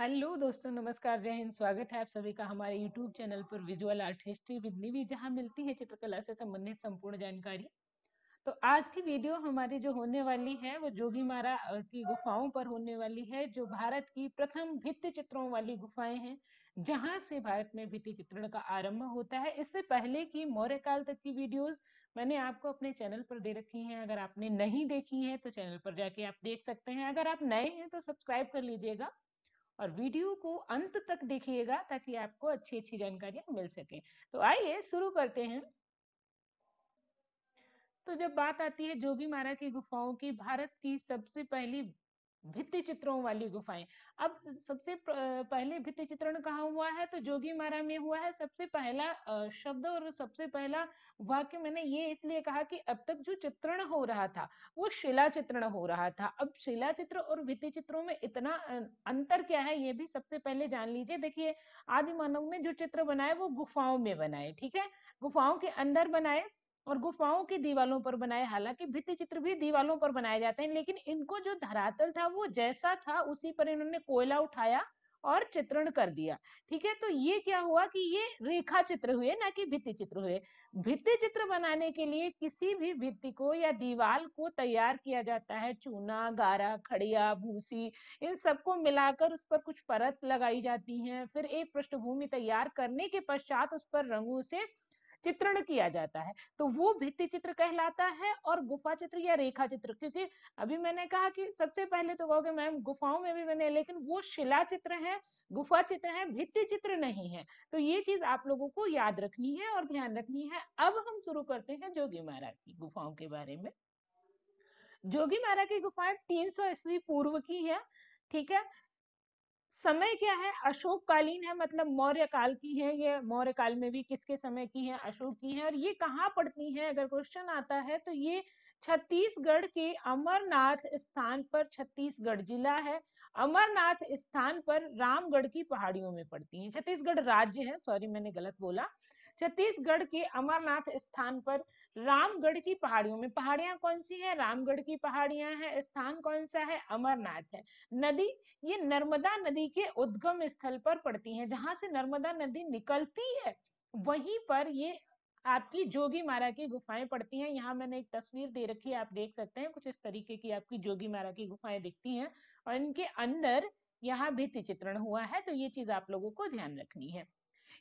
hello दोस्तों नमस्कार जय हिंद स्वागत है आप सभी का हमारे यूट्यूब चैनल पर visual art history with Nivi जहां मिलती है चित्रकला से संबंधित संपूर्ण जानकारी तो आज की वीडियो हमारी जो होने वाली है वो जोगी मारा की गुफाओं पर होने वाली है जो भारत की प्रथम भित्ति चित्रों वाली गुफाएं हैं जहां से भारत में भित्ति चित्रण का आरंभ होता है इससे पहले की मौर्य काल तक की वीडियोस मैंने आपको अपने चैनल पर दे रखी हैं अगर आपने नहीं देखी है तो चैनल पर जाके आप देख सकते हैं अगर आप नए हैं तो सब्सक्राइब कर लीजिएगा और वीडियो को अंत तक देखिएगा ताकि आपको अच्छी अच्छी जानकारियां मिल सके तो आइए शुरू करते हैं तो जब बात आती है जोगी मारा की गुफाओं की भारत की सबसे पहली भित्ति चित्रों वाली गुफाएं अब सबसे पहले भित्ति चित्रण कहा हुआ है तो जोगी मारा में हुआ है सबसे पहला शब्द और सबसे पहला वाक्य मैंने ये इसलिए कहा कि अब तक जो चित्रण हो रहा था वो शिला चित्रण हो रहा था अब शिला चित्र और भित्ति चित्रों में इतना अंतर क्या है ये भी सबसे पहले जान लीजिए देखिए आदि मानव ने जो चित्र बनाए वो गुफाओं में बनाए ठीक है गुफाओं के अंदर बनाए और गुफाओं की दीवालों पर बनाए हालांकि भित्ति चित्र भी दीवालों पर बनाए जाते हैं लेकिन इनको जो धरातल था वो जैसा था उसी पर इन्होंने कोयला उठाया और चित्रण कर दिया ठीक है तो ये क्या हुआ कि ये रेखा चित्र हुए ना कि भित्ति चित्र हुए भित्ति चित्र बनाने के लिए किसी भी भित्ति को या दीवाल को तैयार किया जाता है चूना गारा खड़िया भूसी इन सबको मिलाकर उस पर कुछ परत लगाई जाती है फिर एक पृष्ठभूमि तैयार करने के पश्चात उस पर रंगों से चित्रण किया जाता है तो वो भित्ति चित्र कहलाता है और गुफा चित्र या रेखा चित्र क्योंकि अभी मैंने कहा कि सबसे पहले तो कहोगे मैम गुफाओं में भी मैंने लेकिन वो शिला चित्र है गुफा चित्र है भित्ति चित्र नहीं है तो ये चीज आप लोगों को याद रखनी है और ध्यान रखनी है अब हम शुरू करते हैं जोगी महाराज की गुफाओं के बारे में जोगी महाराज की गुफाएं 300 सौ ईस्वी पूर्व की है ठीक है समय क्या है अशोक कालीन है मतलब मौर्य काल की है ये मौर्य काल में भी किसके समय की है अशोक की है और ये कहाँ पड़ती है अगर क्वेश्चन आता है तो ये छत्तीसगढ़ के अमरनाथ स्थान पर छत्तीसगढ़ जिला है अमरनाथ स्थान पर रामगढ़ की पहाड़ियों में पड़ती है छत्तीसगढ़ राज्य है सॉरी मैंने गलत बोला छत्तीसगढ़ के अमरनाथ स्थान पर रामगढ़ की पहाड़ियों में पहाड़ियां कौन सी है रामगढ़ की पहाड़ियां हैं स्थान कौन सा है अमरनाथ है नदी ये नर्मदा नदी के उद्गम स्थल पर पड़ती है जहां से नर्मदा नदी निकलती है वहीं पर ये आपकी जोगी मारा की गुफाएं पड़ती हैं यहाँ मैंने एक तस्वीर दे रखी है आप देख सकते हैं कुछ इस तरीके की आपकी जोगी मारा की गुफाएं दिखती हैं और इनके अंदर यहाँ भित्ति चित्रण हुआ है तो ये चीज आप लोगों को ध्यान रखनी है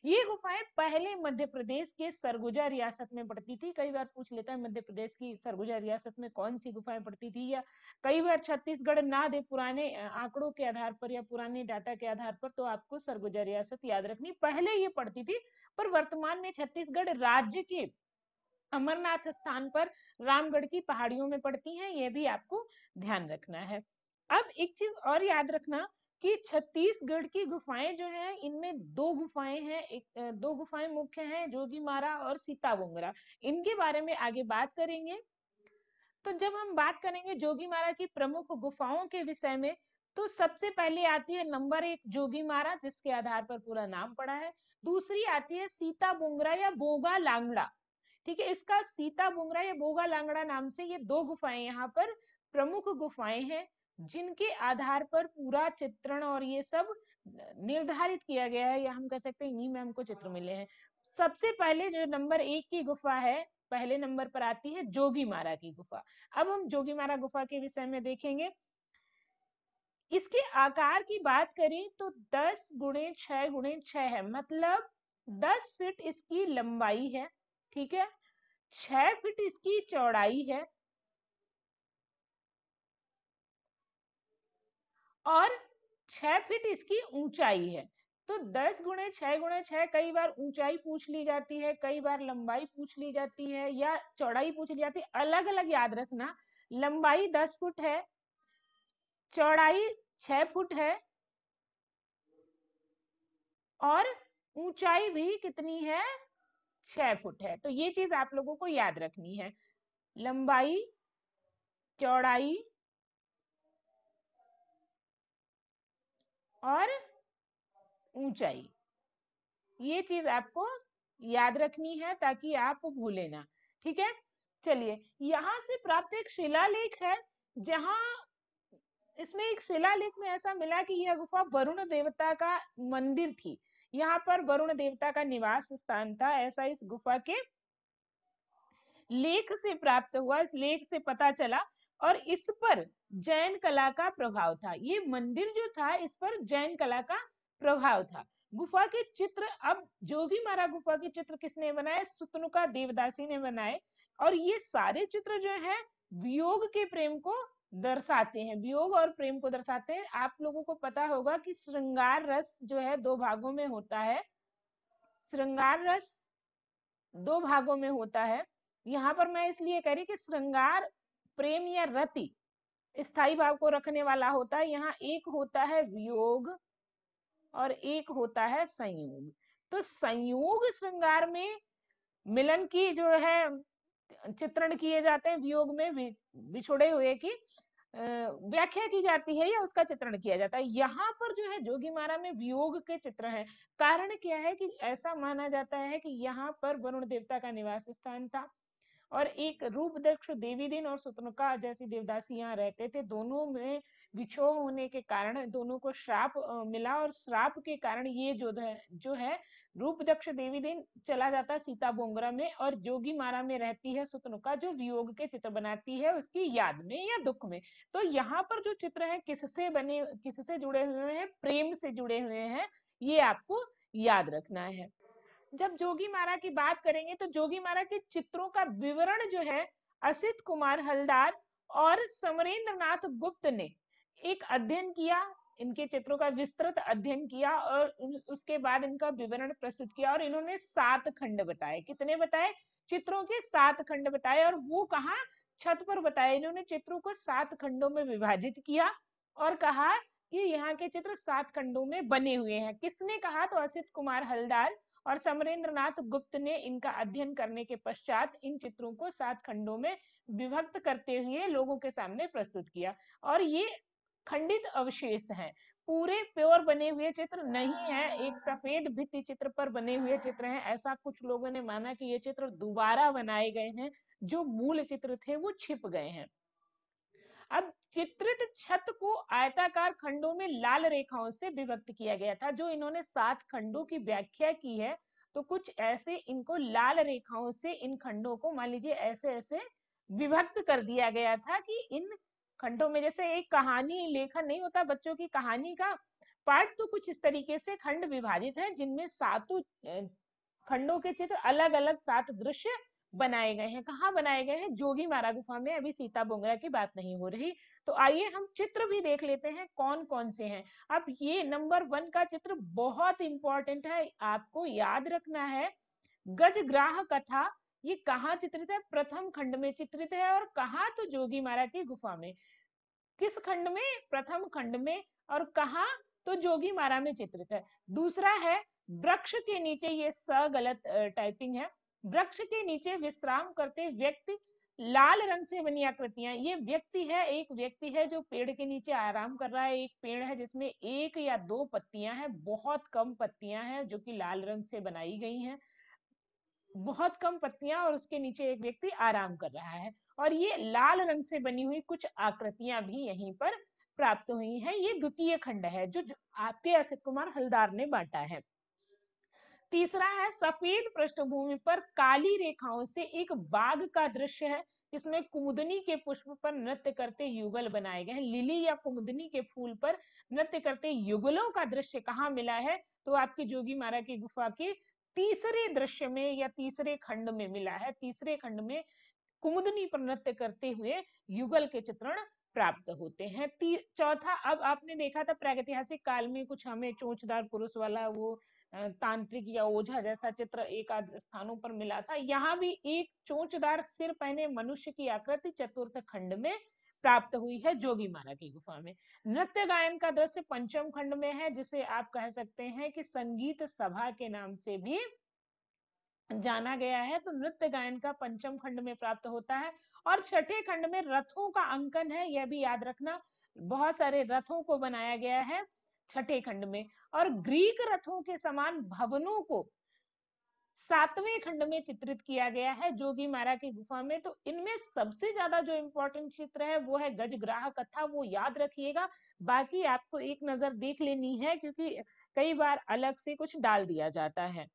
ये गुफाएं पहले मध्य प्रदेश के सरगुजा रियासत में पड़ती थी कई बार पूछ लेता है मध्य प्रदेश की सरगुजा रियासत में कौन सी गुफाएं पड़ती थी या कई बार छत्तीसगढ़ ना दे पुराने आंकड़ों के आधार पर या पुराने डाटा के आधार पर तो आपको सरगुजा रियासत याद रखनी पहले ये पड़ती थी पर वर्तमान में छत्तीसगढ़ राज्य के अमरनाथ स्थान पर रामगढ़ की पहाड़ियों में पड़ती है यह भी आपको ध्यान रखना है अब एक चीज और याद रखना कि छत्तीसगढ़ की गुफाएं जो है इनमें दो गुफाएं हैं एक दो गुफाएं मुख्य हैं मारा और सीता सीताबोंगरा इनके बारे में आगे बात करेंगे तो जब हम बात करेंगे जोगी मारा की प्रमुख गुफाओं के विषय में तो सबसे पहले आती है नंबर एक जोगी मारा जिसके आधार पर पूरा नाम पड़ा है दूसरी आती है सीता बुंगरा या बोगा लांगड़ा ठीक है इसका सीता बुंगरा या बोगा लांगड़ा नाम से ये दो गुफाएं यहाँ पर प्रमुख गुफाएं हैं जिनके आधार पर पूरा चित्रण और ये सब निर्धारित किया गया है या हम कह सकते हैं इन्हीं में हमको चित्र मिले हैं सबसे पहले जो नंबर एक की गुफा है पहले नंबर पर आती है जोगी मारा की गुफा अब हम जोगी मारा गुफा के विषय में देखेंगे इसके आकार की बात करें तो दस गुणे छह गुणे छह है मतलब दस फीट इसकी लंबाई है ठीक है छह फीट इसकी चौड़ाई है और छह फीट इसकी ऊंचाई है तो दस गुणे छह गुणे छह कई बार ऊंचाई पूछ ली जाती है कई बार लंबाई पूछ ली जाती है या चौड़ाई पूछ ली जाती है अलग अलग याद रखना लंबाई दस फुट है चौड़ाई छह फुट है और ऊंचाई भी कितनी है छह फुट है तो ये चीज आप लोगों को याद रखनी है लंबाई चौड़ाई और ऊंचाई ये चीज आपको याद रखनी है ताकि आप भूले ना ठीक है चलिए यहाँ से प्राप्त एक शिलालेख है जहाँ इसमें एक शिलालेख में ऐसा मिला कि यह गुफा वरुण देवता का मंदिर थी यहाँ पर वरुण देवता का निवास स्थान था ऐसा इस गुफा के लेख से प्राप्त हुआ इस लेख से पता चला और इस पर जैन कला का प्रभाव था ये मंदिर जो था इस पर जैन कला का प्रभाव था गुफा के चित्र अब जोगी मारा गुफा के चित्र किसने बनाए सुतनुका देवदासी ने बनाए और ये सारे चित्र जो है वियोग के प्रेम को दर्शाते हैं वियोग और प्रेम को दर्शाते हैं आप लोगों को पता होगा कि श्रृंगार रस जो है दो भागों में होता है श्रृंगार रस दो भागों में होता है यहाँ पर मैं इसलिए कह रही कि श्रृंगार प्रेम या रति स्थाई भाव को रखने वाला होता है यहाँ एक होता है वियोग और एक होता है संयोग तो संयोग श्रृंगार में मिलन की जो है चित्रण किए जाते हैं वियोग में बिछोड़े हुए की व्याख्या की जाती है या उसका चित्रण किया जाता है यहाँ पर जो है जोगी मारा में वियोग के चित्र हैं कारण क्या है कि ऐसा माना जाता है कि यहाँ पर वरुण देवता का निवास स्थान था और एक रूप दक्ष देवी दिन और सुतनुका जैसी देवदासी यहाँ रहते थे दोनों में विछोह होने के कारण दोनों को श्राप मिला और श्राप के कारण ये जो है जो है देवी दिन चला जाता है सीता बोंगरा में और जोगी मारा में रहती है सुतनुका जो वियोग के चित्र बनाती है उसकी याद में या दुख में तो यहाँ पर जो चित्र है किससे बने किससे जुड़े हुए हैं प्रेम से जुड़े हुए हैं ये आपको याद रखना है जब जोगी मारा की बात करेंगे तो जोगी मारा के चित्रों का विवरण जो है असित कुमार हलदार और समरेंद्रनाथ गुप्त ने एक अध्ययन किया इनके चित्रों का विस्तृत अध्ययन किया और उसके बाद इनका विवरण प्रस्तुत किया और इन्होंने सात खंड बताए कितने बताए चित्रों के सात खंड बताए और वो कहा छत पर बताए इन्होंने चित्रों को सात खंडों में विभाजित किया और कहा कि यहाँ के चित्र सात खंडों में बने हुए हैं किसने कहा तो असित कुमार हलदार और समरेंद्रनाथ गुप्त ने इनका अध्ययन करने के पश्चात इन चित्रों को सात खंडों में विभक्त करते हुए लोगों के सामने प्रस्तुत किया और ये खंडित अवशेष हैं पूरे प्योर बने हुए चित्र नहीं है एक सफेद भित्ति चित्र पर बने हुए चित्र हैं ऐसा कुछ लोगों ने माना कि ये चित्र दोबारा बनाए गए हैं जो मूल चित्र थे वो छिप गए हैं अब चित्रित छत को आयताकार खंडों में लाल रेखाओं से विभक्त किया गया था जो इन्होंने सात खंडों की व्याख्या की है तो कुछ ऐसे इनको लाल रेखाओं से इन खंडों को मान लीजिए ऐसे ऐसे विभक्त कर दिया गया था कि इन खंडों में जैसे एक कहानी लेखन नहीं होता बच्चों की कहानी का पार्ट तो कुछ इस तरीके से खंड विभाजित है जिनमें सातों खंडों के चित्र अलग अलग सात दृश्य बनाए गए हैं कहाँ बनाए गए हैं जोगी मारा गुफा में अभी सीता बोंगरा की बात नहीं हो रही तो आइए हम चित्र भी देख लेते हैं कौन कौन से हैं अब ये नंबर वन का चित्र बहुत इंपॉर्टेंट है आपको याद रखना है गजग्राह कथा ये कहा चित्रित है प्रथम खंड में चित्रित है और कहा तो जोगी महाराज की गुफा में किस खंड में प्रथम खंड में और कहा तो जोगी मारा में चित्रित है दूसरा है वृक्ष के नीचे ये स गलत टाइपिंग है वृक्ष के नीचे विश्राम करते व्यक्ति लाल रंग से बनी आकृतियां ये व्यक्ति है एक व्यक्ति है जो पेड़ के नीचे आराम कर रहा है एक पेड़ है जिसमें एक या दो पत्तियां हैं बहुत कम पत्तियां हैं जो कि लाल रंग से बनाई गई हैं बहुत कम पत्तियां और उसके नीचे एक व्यक्ति आराम कर रहा है और ये लाल रंग से बनी हुई कुछ आकृतियां भी यहीं पर प्राप्त हुई हैं ये द्वितीय खंड है जो, जो आपके असित कुमार हलदार ने बांटा है तीसरा है सफेद पृष्ठभूमि पर काली रेखाओं से एक बाघ का दृश्य है जिसमें कुमुदनी के पुष्प पर नृत्य करते युगल बनाए गए हैं लिली या कुमुदनी के फूल पर नृत्य करते युगलों का दृश्य कहाँ मिला है तो आपकी जोगी मारा की गुफा के तीसरे दृश्य में या तीसरे खंड में मिला है तीसरे खंड में कुमुदनी पर नृत्य करते हुए युगल के चित्रण प्राप्त होते हैं चौथा अब आपने देखा था प्रागैतिहासिक काल में कुछ हमें चोचदार पुरुष वाला वो तांत्रिक या ओझा जैसा चित्र एक आध स्थानों पर मिला था यहाँ भी एक चोचदार सिर पहने मनुष्य की आकृति चतुर्थ खंड में प्राप्त हुई है जोगी माना की गुफा में नृत्य गायन का दृश्य पंचम खंड में है जिसे आप कह सकते हैं कि संगीत सभा के नाम से भी जाना गया है तो नृत्य गायन का पंचम खंड में प्राप्त होता है और छठे खंड में रथों का अंकन है यह भी याद रखना बहुत सारे रथों को बनाया गया है छठे खंड में और ग्रीक रथों के समान भवनों को सातवें खंड में चित्रित किया गया है जोगी मारा की गुफा में तो इनमें सबसे ज्यादा जो इम्पोर्टेंट चित्र है वो है गजग्राह कथा वो याद रखिएगा बाकी आपको एक नजर देख लेनी है क्योंकि कई बार अलग से कुछ डाल दिया जाता है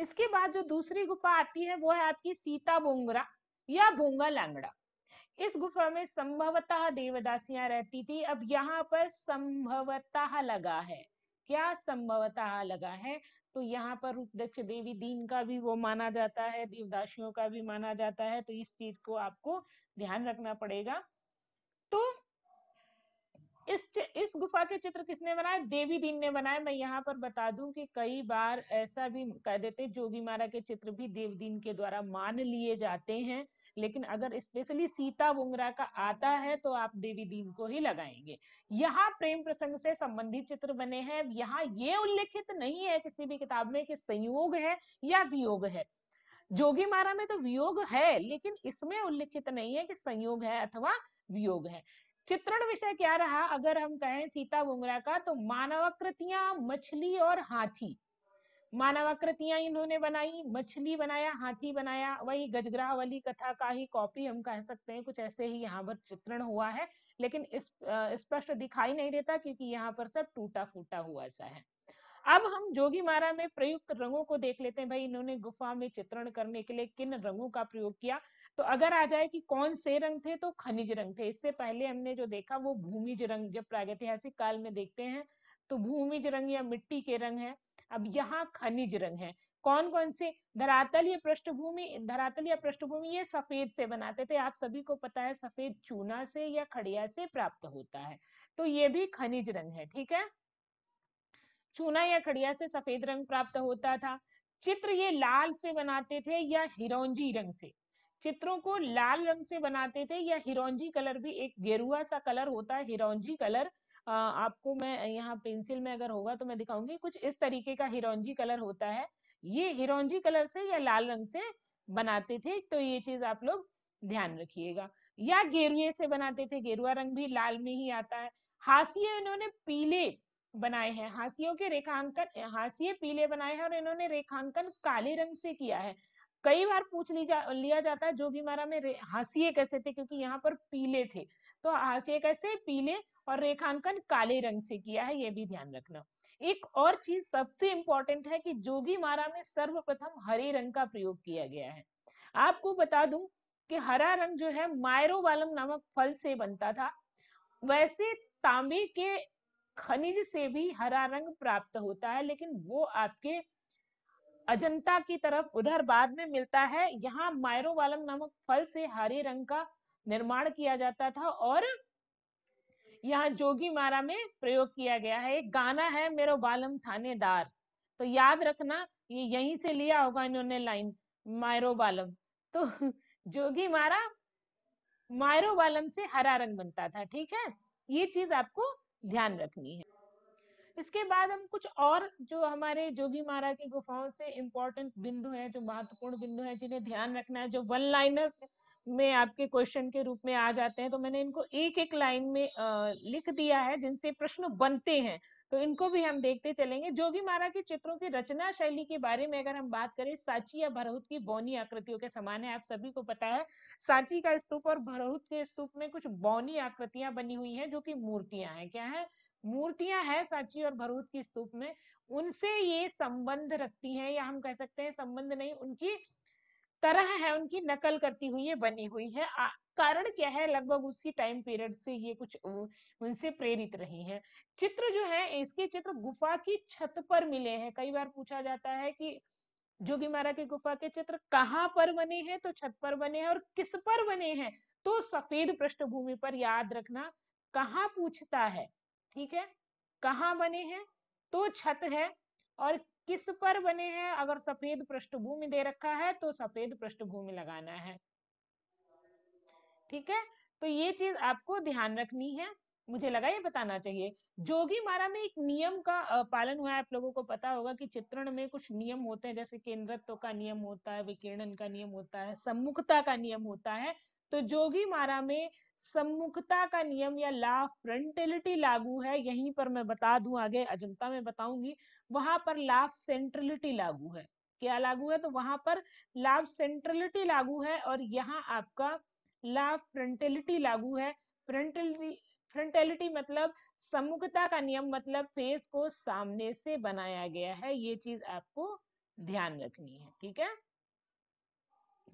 इसके बाद जो दूसरी गुफा आती है वो है आपकी सीता बोंगरा या बोंगा लांगड़ा इस गुफा में संभवतः देवदासियां रहती थी अब यहाँ पर संभवतः लगा है क्या संभवतः लगा है तो यहाँ पर रूपदक्ष देवी दीन का भी वो माना जाता है देवदासियों का भी माना जाता है तो इस चीज को आपको ध्यान रखना पड़ेगा इस इस गुफा के चित्र किसने बनाए देवी दीन ने बनाए मैं यहाँ पर बता दूं कि कई बार ऐसा भी कह देते जोगी मारा के चित्र भी देवदीन के द्वारा मान लिए जाते हैं लेकिन अगर स्पेशली सीता बुंगरा का आता है तो आप देवी दीन को ही लगाएंगे यहाँ प्रेम प्रसंग से संबंधित चित्र बने हैं यहाँ ये उल्लेखित नहीं है किसी भी किताब में कि संयोग है या वियोग है जोगी मारा में तो वियोग है लेकिन इसमें उल्लेखित नहीं है कि संयोग है अथवा वियोग है चित्रण विषय क्या रहा अगर हम कहें सीता बुमरा का तो मानवाकृतियां मछली और हाथी मानवाकृतियां इन्होंने बनाई मछली बनाया हाथी बनाया वही गजग्राह वाली कथा का ही कॉपी हम कह सकते हैं कुछ ऐसे ही यहाँ पर चित्रण हुआ है लेकिन इस स्पष्ट दिखाई नहीं देता क्योंकि यहाँ पर सब टूटा फूटा हुआ सा है अब हम जोगी मारा में प्रयुक्त रंगों को देख लेते हैं भाई इन्होंने गुफा में चित्रण करने के लिए किन रंगों का प्रयोग किया तो अगर आ जाए कि कौन से रंग थे तो खनिज रंग थे इससे पहले हमने जो देखा वो भूमिज रंग जब प्रागैतिहासिक काल में देखते हैं तो भूमिज रंग या मिट्टी के रंग है अब यहाँ खनिज रंग है कौन कौन से धरातल या पृष्ठभूमि धरातल या पृष्ठभूमि ये सफेद से बनाते थे आप सभी को पता है सफेद चूना से या खड़िया से प्राप्त होता है तो ये भी खनिज रंग है ठीक है चूना या खड़िया से सफेद रंग प्राप्त होता था चित्र ये लाल से बनाते थे या हिरौंजी रंग से चित्रों को लाल रंग से बनाते थे या हिरोंजी कलर भी एक गेरुआ सा कलर होता है हिरोंजी कलर आपको मैं यहाँ पेंसिल में अगर होगा तो मैं दिखाऊंगी कुछ इस तरीके का हिरोंजी कलर होता है ये हिरोंजी कलर से या लाल रंग से बनाते थे तो ये चीज आप लोग ध्यान रखिएगा या गेरुए से बनाते थे गेरुआ रंग भी लाल में ही आता है हाशिए इन्होंने पीले बनाए हैं हाशियों के रेखांकन हाशिए पीले बनाए हैं और इन्होंने रेखांकन काले रंग से किया है कई बार पूछ ली जा, लिया जाता है मारा में हासिए कैसे थे क्योंकि यहाँ पर पीले थे तो हासिए कैसे पीले और रेखांकन काले रंग से किया है ये भी ध्यान रखना एक और चीज सबसे इंपॉर्टेंट है कि जोगी मारा में सर्वप्रथम हरे रंग का प्रयोग किया गया है आपको बता दूं कि हरा रंग जो है मायरोवालम नामक फल से बनता था वैसे तांबे के खनिज से भी हरा रंग प्राप्त होता है लेकिन वो आपके अजंता की तरफ उधर बाद में मिलता है यहाँ मायरोवालम नामक फल से हरे रंग का निर्माण किया जाता था और यहाँ जोगी मारा में प्रयोग किया गया है एक गाना है मेरो बालम थानेदार तो याद रखना ये यहीं से लिया होगा इन्होंने लाइन मायरो बालम तो जोगी मारा मायरो बालम से हरा रंग बनता था ठीक है ये चीज आपको ध्यान रखनी है इसके बाद हम कुछ और जो हमारे जोगी मारा की गुफाओं से इम्पोर्टेंट बिंदु है जो महत्वपूर्ण बिंदु है जिन्हें ध्यान रखना है जो वन लाइनर में आपके क्वेश्चन के रूप में आ जाते हैं तो मैंने इनको एक एक लाइन में लिख दिया है जिनसे प्रश्न बनते हैं तो इनको भी हम देखते चलेंगे जोगी मारा के चित्रों की रचना शैली के बारे में अगर हम बात करें सांची या भरहुत की बौनी आकृतियों के समान है आप सभी को पता है सांची का स्तूप और भरहुत के स्तूप में कुछ बौनी आकृतियां बनी हुई हैं जो कि मूर्तियां हैं क्या है मूर्तियां हैं सांची और भरूच की स्तूप में उनसे ये संबंध रखती हैं या हम कह सकते हैं संबंध नहीं उनकी तरह है उनकी नकल करती हुई ये बनी हुई है आ, कारण क्या है लगभग उसी टाइम पीरियड से ये कुछ उनसे प्रेरित रही हैं चित्र जो है इसके चित्र गुफा की छत पर मिले हैं कई बार पूछा जाता है कि जोगी मारा की गुफा के चित्र कहाँ पर बने हैं तो छत पर बने हैं और किस पर बने हैं तो सफेद पृष्ठभूमि पर याद रखना कहाँ पूछता है ठीक है कहाँ बने हैं तो छत है और किस पर बने हैं अगर सफेद पृष्ठभूमि दे रखा है तो सफेद पृष्ठभूमि लगाना है ठीक है तो ये चीज आपको ध्यान रखनी है मुझे लगा ये बताना चाहिए जोगी मारा में एक नियम का पालन हुआ है आप लोगों को पता होगा कि चित्रण में कुछ नियम होते हैं जैसे केंद्रत्व का नियम होता है विकिरणन का नियम होता है सम्मुखता का नियम होता है तो जोगी मारा में सम्मुखता का नियम या ला फ्रंटेलिटी लागू है यहीं पर मैं बता दूं आगे अजंता में बताऊंगी वहां पर लाभ सेंट्रलिटी लागू है क्या लागू है तो वहां पर लाभ सेंट्रलिटी लागू है और यहाँ आपका लाभ फ्रंटेलिटी लागू है फ्रंटेलिटी फ्रंटेलिटी मतलब सम्मुखता का नियम मतलब फेस को सामने से बनाया गया है ये चीज आपको ध्यान रखनी है ठीक है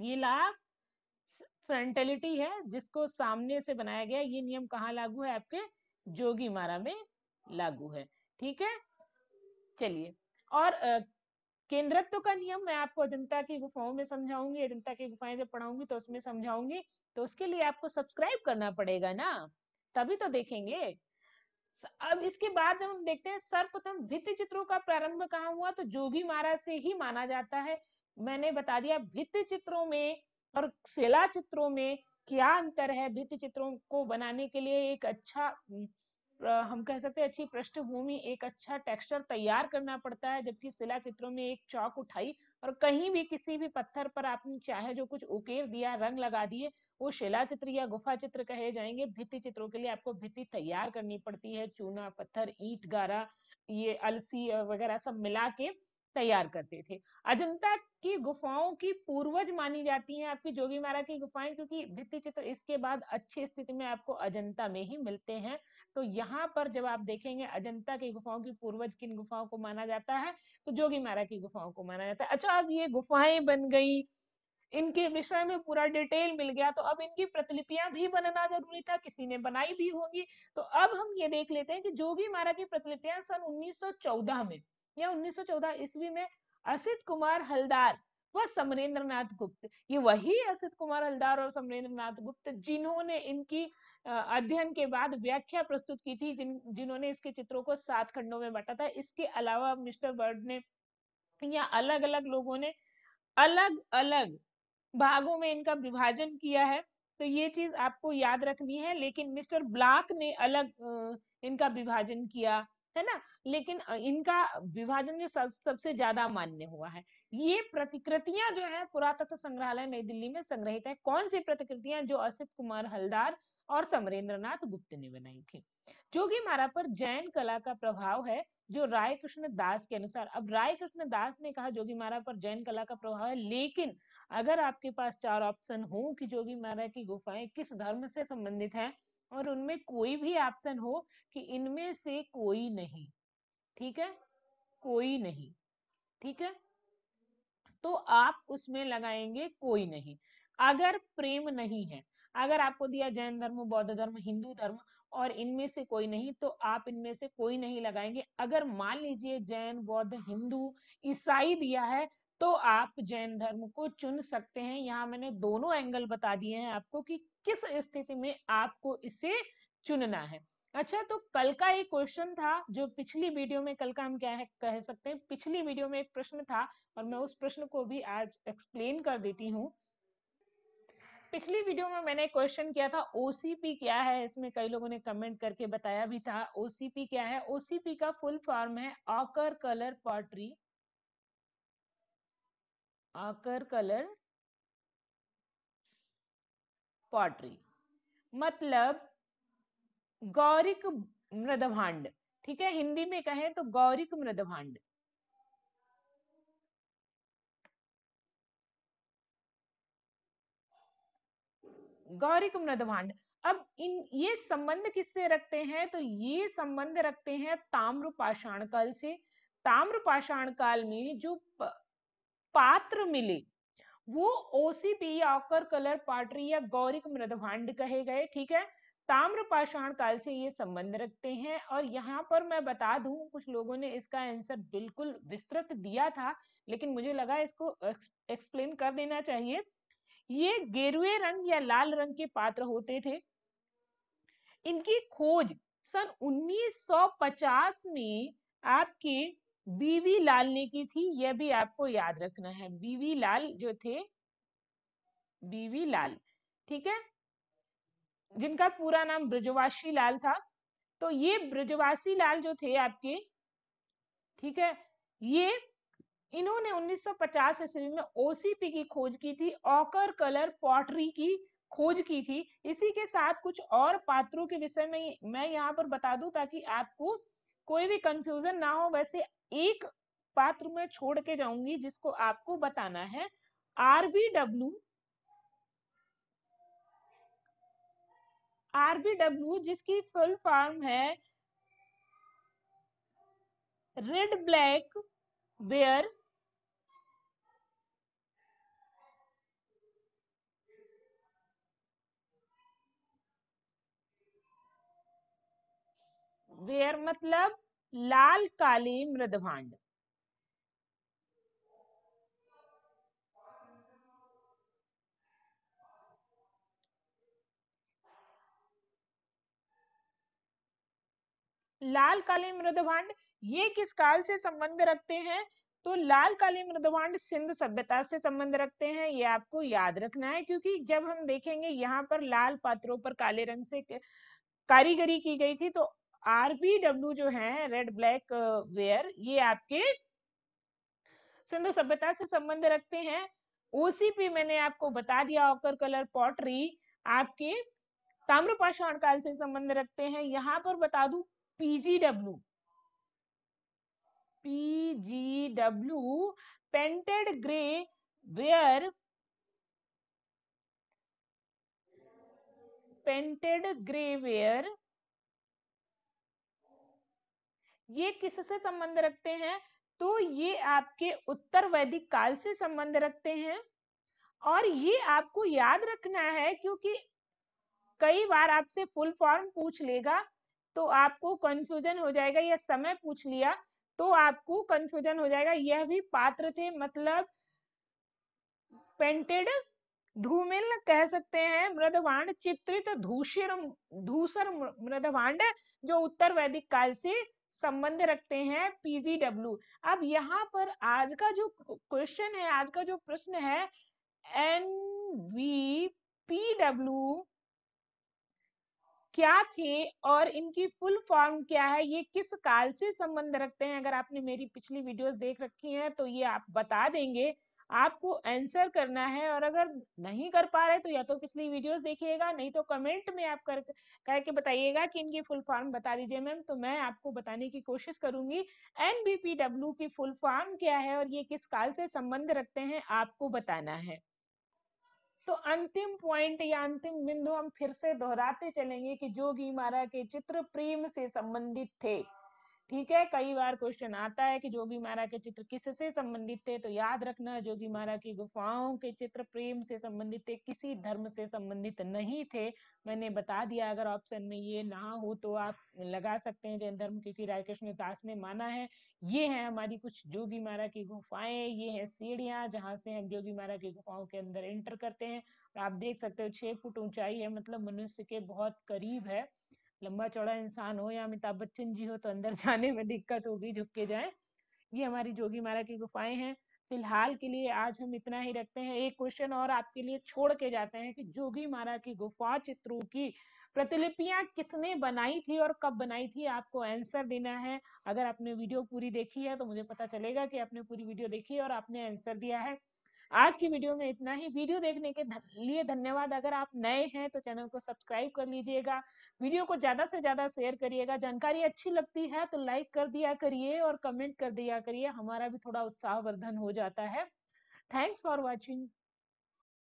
ये लाभ फ्रंटेलिटी है जिसको सामने से बनाया गया ये नियम कहाँ लागू है आपके जोगी मारा में लागू है ठीक है चलिए और केंद्रत्व का नियम मैं आपको अजंता की गुफाओं में समझाऊंगी अजंता की गुफाएं जब पढ़ाऊंगी तो उसमें समझाऊंगी तो उसके लिए आपको सब्सक्राइब करना पड़ेगा ना तभी तो देखेंगे अब इसके बाद जब हम देखते हैं सर्वप्रथम भित्ति चित्रों का प्रारंभ कहाँ हुआ तो जोगी मारा से ही माना जाता है मैंने बता दिया भित्ति चित्रों में और शिला चित्रों में क्या अंतर है भित्ति चित्रों को बनाने के लिए एक अच्छा हम कह सकते हैं अच्छी पृष्ठभूमि एक अच्छा टेक्सचर तैयार करना पड़ता है जबकि शिला चित्रों में एक चौक उठाई और कहीं भी किसी भी पत्थर पर आपने चाहे जो कुछ उकेर दिया रंग लगा दिए वो शिला चित्र या गुफा चित्र कहे जाएंगे भित्ति चित्रों के लिए आपको भित्ति तैयार करनी पड़ती है चूना पत्थर ईट गारा ये अलसी वगैरह सब मिला के तैयार करते थे अजंता की गुफाओं की पूर्वज मानी जाती हैं आपकी जोगी महाराज की गुफाएं क्योंकि भित्ति चित्र इसके बाद अच्छी स्थिति में आपको अजंता में ही मिलते हैं तो यहाँ पर जब आप देखेंगे अजंता की गुफाओं की पूर्वज किन गुफाओं को माना जाता है तो जोगी महाराज की गुफाओं को माना जाता है अच्छा अब ये गुफाएं बन गई इनके विषय में पूरा डिटेल मिल गया तो अब इनकी प्रतिलिपियां भी बनना जरूरी था किसी ने बनाई भी होगी तो अब हम ये देख लेते हैं कि जोगी महाराज की प्रतिलिपियां सन 1914 में या 1914 ईस्वी में असित कुमार हलदार व समरेंद्र गुप्त ये वही असित कुमार हलदार और समरेंद्र गुप्त जिन्होंने इनकी अध्ययन के बाद व्याख्या प्रस्तुत की थी जिन जिन्होंने इसके चित्रों को सात खंडों में बांटा था इसके अलावा मिस्टर बर्ड ने या अलग अलग लोगों ने अलग अलग भागों में इनका विभाजन किया है तो ये चीज आपको याद रखनी है लेकिन मिस्टर ब्लैक ने अलग इनका विभाजन किया है ना लेकिन इनका विभाजन जो सब, सबसे ज्यादा मान्य हुआ है ये प्रतिकृतियां जो है पुरातत्व संग्रहालय नई दिल्ली में संग्रहित है कौन सी प्रतिकृतियां जो असित कुमार हलदार और समरेंद्रनाथ गुप्त ने बनाई थी जोगी मारा पर जैन कला का प्रभाव है जो राय कृष्ण दास के अनुसार अब राय कृष्ण दास ने कहा जोगी मारा पर जैन कला का प्रभाव है लेकिन अगर आपके पास चार ऑप्शन हो कि जोगी मारा की गुफाएं किस धर्म से संबंधित है और उनमें कोई भी ऑप्शन हो कि इनमें से कोई नहीं ठीक है कोई नहीं ठीक है तो आप उसमें लगाएंगे कोई नहीं अगर प्रेम नहीं है अगर आपको दिया जैन धर्म बौद्ध धर्म हिंदू धर्म और इनमें से कोई नहीं तो आप इनमें से कोई नहीं लगाएंगे अगर मान लीजिए जैन बौद्ध हिंदू ईसाई दिया है तो आप जैन धर्म को चुन सकते हैं यहाँ मैंने दोनों एंगल बता दिए हैं आपको कि किस स्थिति में आपको इसे चुनना है अच्छा तो कल का एक क्वेश्चन था जो पिछली वीडियो में कल का हम क्या है कह सकते हैं पिछली वीडियो में एक प्रश्न था और मैं उस प्रश्न को भी आज एक्सप्लेन कर देती हूँ पिछली वीडियो में मैंने क्वेश्चन किया था ओसीपी क्या है इसमें कई लोगों ने कमेंट करके बताया भी था ओसीपी क्या है ओसीपी का फुल फॉर्म है ochre colour pottery ochre colour pottery मतलब गौरिक मृदभांड ठीक है हिंदी में कहें तो गौरिक मृदभांड गौरिक मृदभांड अब इन ये संबंध किससे रखते हैं तो ये संबंध रखते हैं ताम्र पाषाण काल से ताम्र पाषाण काल में जो पात्र मिले वो ओसीपी आकर कलर पाटरी या गौरिक मृदभांड कहे गए ठीक है ताम्र पाषाण काल से ये संबंध रखते हैं और यहाँ पर मैं बता दूं कुछ लोगों ने इसका आंसर बिल्कुल विस्तृत दिया था लेकिन मुझे लगा इसको एक्सप्लेन कर देना चाहिए ये गेरुए रंग या लाल रंग के पात्र होते थे इनकी खोज सन 1950 में आपके बीवी लाल ने की थी यह भी आपको याद रखना है बीवी लाल जो थे बीवी लाल ठीक है जिनका पूरा नाम ब्रजवासी लाल था तो ये ब्रजवासी लाल जो थे आपके ठीक है ये इन्होंने 1950 ईस्वी में ओसीपी की खोज की थी ऑकर कलर पॉटरी की खोज की थी इसी के साथ कुछ और पात्रों के विषय में मैं यहाँ पर बता दूं ताकि आपको कोई भी कंफ्यूजन ना हो वैसे एक पात्र में छोड़ के जाऊंगी जिसको आपको बताना है आरबीडब्ल्यू आरबीडब्ल्यू जिसकी फुल फॉर्म है रेड ब्लैक बेयर बेयर मतलब लाल काले मृदभांड लाल काले मृदभांड ये किस काल से संबंध रखते हैं तो लाल काली मृदभांड सिंधु सभ्यता से संबंध रखते हैं ये आपको याद रखना है क्योंकि जब हम देखेंगे यहाँ पर लाल पात्रों पर काले रंग से कारीगरी की गई थी तो आरबीडब्ल्यू जो है रेड ब्लैक वेयर ये आपके सिंधु सभ्यता से संबंध रखते हैं ओसीपी मैंने आपको बता दिया ऑकर कलर पॉटरी आपके ताम्रपाषाण काल से संबंध रखते हैं यहां पर बता दू PGW PGW painted grey ware painted grey ware ये किससे संबंध रखते हैं तो ये आपके उत्तर वैदिक काल से संबंध रखते हैं और ये आपको याद रखना है क्योंकि कई बार आपसे फुल फॉर्म पूछ लेगा तो आपको कंफ्यूजन हो जाएगा या समय पूछ लिया तो आपको कंफ्यूजन हो जाएगा यह भी पात्र थे मतलब पेंटेड धूमिल कह सकते हैं मृदभांड चित्रित धूषिर धूसर मृदभांड जो उत्तर वैदिक काल से संबंध रखते हैं पीजीडब्ल्यू अब यहाँ पर आज का जो क्वेश्चन है आज का जो प्रश्न है एन वी पी डब्ल्यू क्या थे और इनकी फुल फॉर्म क्या है ये किस काल से संबंध रखते हैं अगर आपने मेरी पिछली वीडियोस देख रखी हैं तो ये आप बता देंगे आपको आंसर करना है और अगर नहीं कर पा रहे तो या तो पिछली वीडियोस देखिएगा नहीं तो कमेंट में आप कर करके बताइएगा कि इनकी फुल फॉर्म बता दीजिए मैम तो मैं आपको बताने की कोशिश करूंगी एन की फुल फॉर्म क्या है और ये किस काल से संबंध रखते हैं आपको बताना है तो अंतिम पॉइंट या अंतिम बिंदु हम फिर से दोहराते चलेंगे कि जोगी मारा के चित्र प्रेम से संबंधित थे ठीक है कई बार क्वेश्चन आता है कि जोगी महाराज के चित्र किससे संबंधित थे तो याद रखना जोगी महाराज की गुफाओं के चित्र प्रेम से संबंधित थे किसी धर्म से संबंधित नहीं थे मैंने बता दिया अगर ऑप्शन में ये ना हो तो आप लगा सकते हैं जैन धर्म क्योंकि रायकृष्ण दास ने माना है ये है हमारी कुछ जोगी महाराज की गुफाएं ये है सीढ़ियां जहां से हम जोगी महाराज की गुफाओं के अंदर एंटर करते हैं आप देख सकते हो छह फुट ऊंचाई है मतलब मनुष्य के बहुत करीब है लंबा चौड़ा इंसान हो या अमिताभ बच्चन जी हो तो अंदर जाने में दिक्कत होगी झुक के जाए ये हमारी जोगी मारा की गुफाएं हैं फिलहाल के लिए आज हम इतना ही रखते हैं एक क्वेश्चन और आपके लिए छोड़ के जाते हैं कि जोगी मारा की गुफा चित्रों की प्रतिलिपियां किसने बनाई थी और कब बनाई थी आपको आंसर देना है अगर आपने वीडियो पूरी देखी है तो मुझे पता चलेगा कि आपने पूरी वीडियो देखी है और आपने आंसर दिया है आज की वीडियो में इतना ही वीडियो देखने के लिए धन्यवाद अगर आप नए हैं तो चैनल को सब्सक्राइब कर लीजिएगा वीडियो को ज़्यादा से ज़्यादा शेयर करिएगा जानकारी अच्छी लगती है तो लाइक कर दिया करिए और कमेंट कर दिया करिए हमारा भी थोड़ा उत्साहवर्धन हो जाता है थैंक्स फॉर वॉचिंग